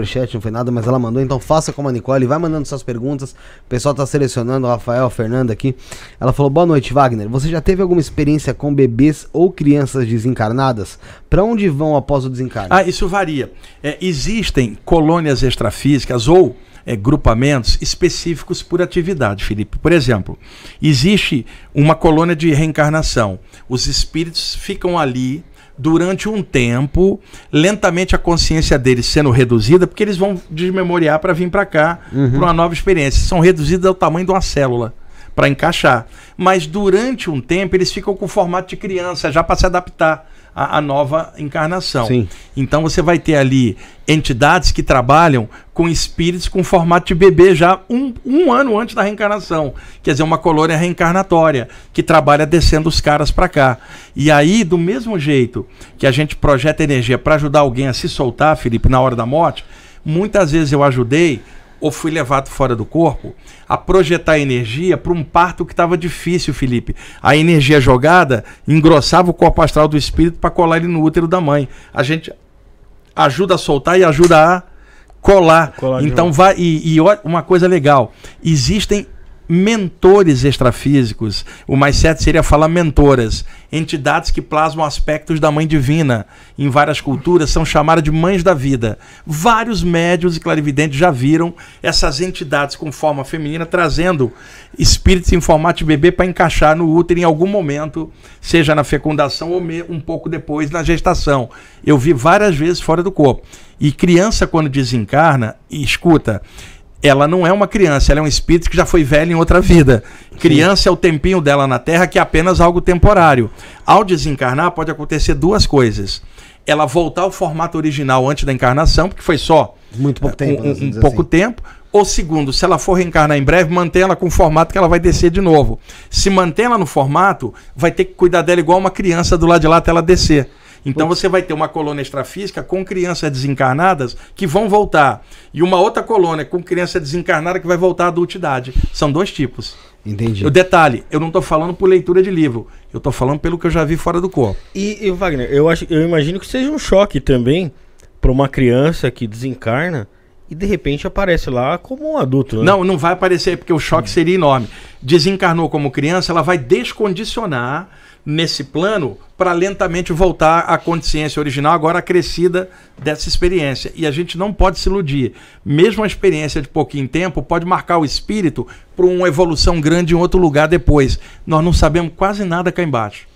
superchat, não foi nada, mas ela mandou. Então faça como a Nicole, vai mandando suas perguntas. O pessoal tá selecionando, o Rafael, a Fernanda aqui. Ela falou: Boa noite, Wagner. Você já teve alguma experiência com bebês ou crianças desencarnadas? Para onde vão após o desencarne? Ah, isso varia. É, existem colônias extrafísicas ou é, grupamentos específicos por atividade, Felipe. Por exemplo, existe uma colônia de reencarnação. Os espíritos ficam ali durante um tempo, lentamente a consciência deles sendo reduzida, porque eles vão desmemoriar para vir para cá, uhum. para uma nova experiência. São reduzidos ao tamanho de uma célula para encaixar. Mas durante um tempo eles ficam com o formato de criança, já para se adaptar à, à nova encarnação. Sim. Então você vai ter ali entidades que trabalham com espíritos com formato de bebê já um, um ano antes da reencarnação. Quer dizer, uma colônia reencarnatória que trabalha descendo os caras para cá. E aí, do mesmo jeito que a gente projeta energia para ajudar alguém a se soltar, Felipe, na hora da morte, muitas vezes eu ajudei ou fui levado fora do corpo a projetar energia para um parto que estava difícil, Felipe. A energia jogada engrossava o corpo astral do espírito para colar ele no útero da mãe. A gente ajuda a soltar e ajuda a colar. colar então vai e, e uma coisa legal, existem mentores extrafísicos. O mais certo seria falar mentoras, entidades que plasmam aspectos da mãe divina. Em várias culturas são chamadas de mães da vida. Vários médios e clarividentes já viram essas entidades com forma feminina trazendo espíritos em formato de bebê para encaixar no útero em algum momento, seja na fecundação ou um pouco depois na gestação. Eu vi várias vezes fora do corpo. E criança quando desencarna, escuta, ela não é uma criança, ela é um espírito que já foi velho em outra vida. Criança Sim. é o tempinho dela na Terra, que é apenas algo temporário. Ao desencarnar, pode acontecer duas coisas. Ela voltar ao formato original antes da encarnação, porque foi só muito pouco eh, tempo, um, né, um pouco assim. tempo. Ou segundo, se ela for reencarnar em breve, mantém ela com o formato que ela vai descer de novo. Se mantém ela no formato, vai ter que cuidar dela igual uma criança do lado de lá até ela descer. Então Putz. você vai ter uma colônia extrafísica com crianças desencarnadas que vão voltar. E uma outra colônia com criança desencarnada que vai voltar à adultidade. São dois tipos. Entendi. O detalhe, eu não estou falando por leitura de livro, eu estou falando pelo que eu já vi fora do corpo. E, e Wagner, eu, acho, eu imagino que seja um choque também para uma criança que desencarna e de repente aparece lá como um adulto. Né? Não, não vai aparecer, porque o choque seria enorme. Desencarnou como criança, ela vai descondicionar nesse plano para lentamente voltar à consciência original, agora crescida dessa experiência. E a gente não pode se iludir. Mesmo a experiência de pouquinho tempo pode marcar o espírito para uma evolução grande em outro lugar depois. Nós não sabemos quase nada cá embaixo.